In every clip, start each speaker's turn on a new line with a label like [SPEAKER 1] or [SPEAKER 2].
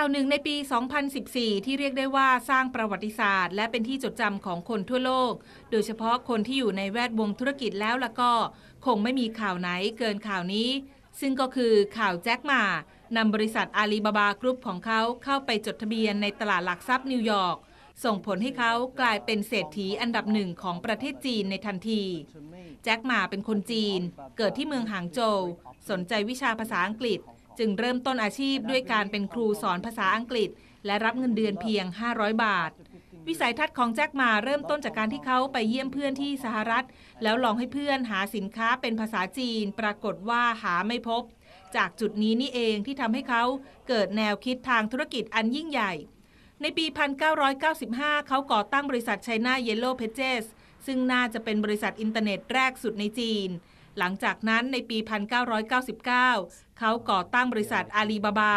[SPEAKER 1] ข่าวหนึ่งในปี 2014 ที่เรียกได้ว่าสร้างประวัติศาสตร์ และเป็นที่จดจำของคนทั่วโลก โดยเฉพาะคนที่อยู่ในแวดวงธุรกิจแล้วละก็ คงไม่มีข่าวไหนเกินข่าวนี้ ซึ่งก็คือข่าวแจ็คหมานำบริษัทอาลีบาบากรุ๊ปของเขาเข้าไปจดทะเบียนในตลาดหลักทรัพย์นิวยอร์ก ส่งผลให้เขากลายเป็นเศรษฐีอันดับหนึ่งของประเทศจีนในทันที แจ็คหมาเป็นคนจีน เกิดที่เมืองหางโจว สนใจวิชาภาษาอังกฤษจึงเริ่มต้นอาชีพด้วยการเป็นครูสอนภาษาอังกฤษ และรับเงินเดือนเพียง 500 บาท วิสัยทัศน์ของแจ็คมาเริ่มต้นจากการที่เขาไปเยี่ยมเพื่อนที่สหรัฐ แล้วลองให้เพื่อนหาสินค้าเป็นภาษาจีนปรากฏว่าหาไม่พบ จากจุดนี้นี่เองที่ทำให้เขาเกิดแนวคิดทางธุรกิจอันยิ่งใหญ่ ในปี 1995 เขาก่อตั้งบริษัทไชน่าเยลโล่เพจเจสซึ่งน่าจะเป็นบริษัทอินเทอร์เน็ตแรกสุดในจีนหลังจากนั้นในปี 1999 เขาก่อตั้งบริษัทอาลีบาบา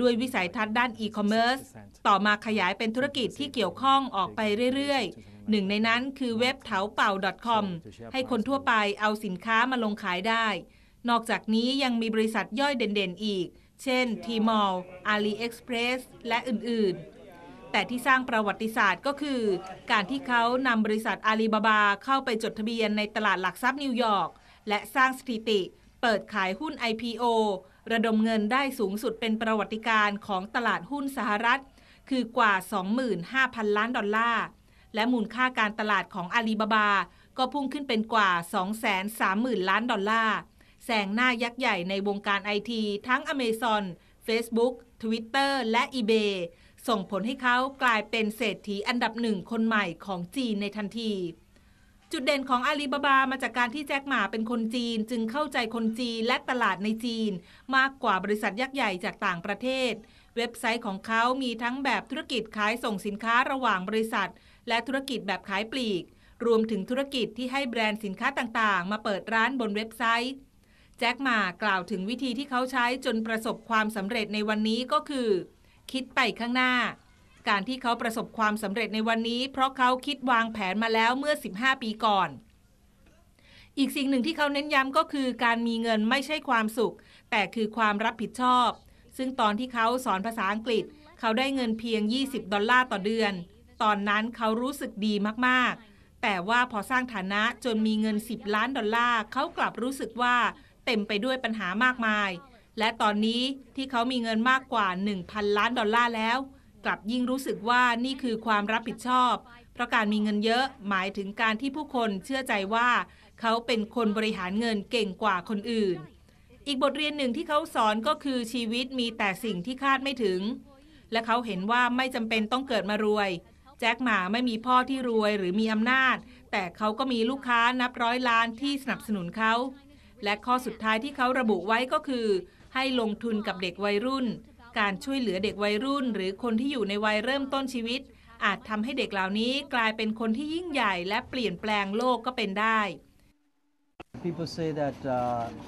[SPEAKER 1] ด้วยวิสัยทัศน์ด้านอีคอมเมิร์ซ ต่อมาขยายเป็นธุรกิจที่เกี่ยวข้องออกไปเรื่อยๆ หนึ่งในนั้นคือเว็บเถาเป่า .com ให้คนทั่วไปเอาสินค้ามาลงขายได้ นอกจากนี้ยังมีบริษัทย่อยเด่นๆอีก เช่น t m a l AliExpress และอื่นๆ แต่ที่สร้างประวัติศาสตร์ก็คือ การที่เขานำบริษัทอาลีบาบา เข้าไปจดทะเบียนในตลาดหลักทรัพย์นิวยอร์กและสร้างสถิติ เปิดขายหุ้น IPO ระดมเงินได้สูงสุดเป็นประวัติการของตลาดหุ้นสหรัฐคือกว่า 25,000 ล้านดอลลาร์และมูลค่าการตลาดของอาลีบาบา ก็พุ่งขึ้นเป็นกว่า 230,000 ล้านดอลลาร์แซงหน้ายักษ์ใหญ่ในวงการไอทีทั้ง Amazon, Facebook, Twitter และ eBay ส่งผลให้เขากลายเป็นเศรษฐีอันดับหนึ่งคนใหม่ของจีนในทันทีจุดเด่นของอาลีบาบามาจากการที่แจ็คหมาเป็นคนจีน จึงเข้าใจคนจีนและตลาดในจีน มากกว่าบริษัทยักษ์ใหญ่จากต่างประเทศ เว็บไซต์ของเขามีทั้งแบบธุรกิจขายส่งสินค้าระหว่างบริษัท และธุรกิจแบบขายปลีก รวมถึงธุรกิจที่ให้แบรนด์สินค้าต่างๆ มาเปิดร้านบนเว็บไซต์แจ็คหมากล่าวถึงวิธีที่เขาใช้จนประสบความสำเร็จในวันนี้ก็คือคิดไปข้างหน้าการที่เขาประสบความสำเร็จในวันนี้เพราะเขาคิดวางแผนมาแล้วเมื่อ 15 ปีก่อน อีกสิ่งหนึ่งที่เขาเน้นย้ำก็คือการมีเงินไม่ใช่ความสุข แต่คือความรับผิดชอบ ซึ่งตอนที่เขาสอนภาษาอังกฤษ เขาได้เงินเพียง 20 ดอลลาร์ต่อเดือน ตอนนั้นเขารู้สึกดีมาก ๆ แต่ว่าพอสร้างฐานะจนมีเงิน 10 ล้านดอลลาร์เขากลับรู้สึกว่าเต็มไปด้วยปัญหามากมาย และตอนนี้ที่เขามีเงินมากกว่า 1,000 ล้านดอลลาร์แล้วกลับยิ่งรู้สึกว่านี่คือความรับผิดชอบ เพราะการมีเงินเยอะหมายถึงการที่ผู้คนเชื่อใจว่าเขาเป็นคนบริหารเงินเก่งกว่าคนอื่น อีกบทเรียนหนึ่งที่เขาสอนก็คือชีวิตมีแต่สิ่งที่คาดไม่ถึง และเขาเห็นว่าไม่จำเป็นต้องเกิดมารวย แจ็คหมาไม่มีพ่อที่รวยหรือมีอำนาจ แต่เขาก็มีลูกค้านับร้อยล้านที่สนับสนุนเขา และข้อสุดท้ายที่เขาระบุไว้ก็คือ ให้ลงทุนกับเด็กวัยรุ่นการช่วยเหลือเด็กวัยรุ่น หรือคนที่อยู่ในวัยเริ่มต้นชีวิต อาจทำให้เด็กเหล่านี้กลายเป็นคนที่ยิ่งใหญ่ และเปลี่ยนแปลงโลกก็เป็นได้ People say that uh,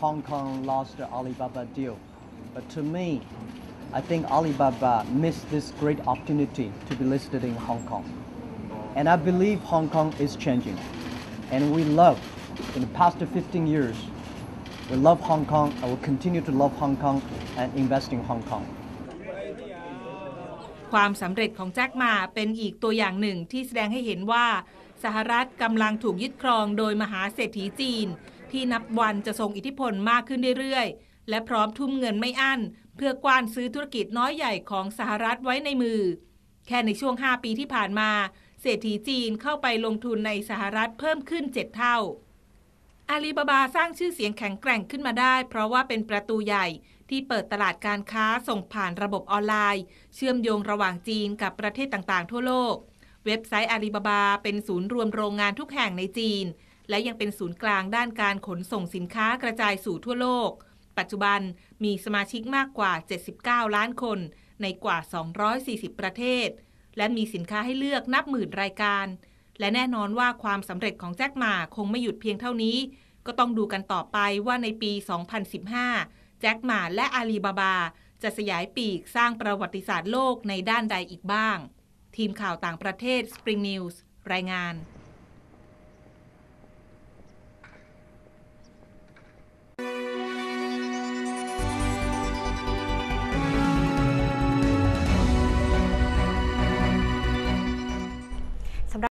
[SPEAKER 1] Hong Kong lost the Alibaba deal but to me I think Alibaba missed this great opportunity to be listed in Hong Kong and I believe Hong Kong is changing and we love in the past 15 years We love Hong Kong. I will continue to love Hong Kong and invest in Hong Kong. ความสำเร็จของแจ็คมาเป็นอีกตัวอย่างหนึ่งที่แสดงให้เห็นว่า สหรัฐกำลังถูกยึดครองโดยมหาเศรษฐีจีน ที่นับวันจะทรงอิทธิพลมากขึ้นเรื่อยๆ และพร้อมทุ่มเงินไม่อั้นเพื่อกว้านซื้อธุรกิจน้อยใหญ่ของสหรัฐไว้ในมือ แค่ในช่วง 5 ปีที่ผ่านมา เศรษฐีจีนเข้าไปลงทุนในสหรัฐเพิ่มขึ้น7เท่าอาลีบาบาสร้างชื่อเสียงแข็งแกร่งขึ้นมาได้ เพราะว่าเป็นประตูใหญ่ที่เปิดตลาดการค้าส่งผ่านระบบออนไลน์ เชื่อมโยงระหว่างจีนกับประเทศต่างๆทั่วโลก เว็บไซต์อาลีบาบา เป็นศูนย์รวมโรงงานทุกแห่งในจีน และยังเป็นศูนย์กลางด้านการขนส่งสินค้ากระจายสู่ทั่วโลก ปัจจุบันมีสมาชิกมากกว่า 79 ล้านคนในกว่า 240 ประเทศ และมีสินค้าให้เลือกนับหมื่นรายการ และแน่นอนว่าความสำเร็จของแจ็คหมาคงไม่หยุดเพียงเท่านี้ ก็ต้องดูกันต่อไปว่าในปี 2015แจ็คหมาและอาลีบาบา จะสยายปีกสร้างประวัติศาสตร์โลกในด้านใดอีกบ้าง ทีมข่าวต่างประเทศ Spring News รายงาน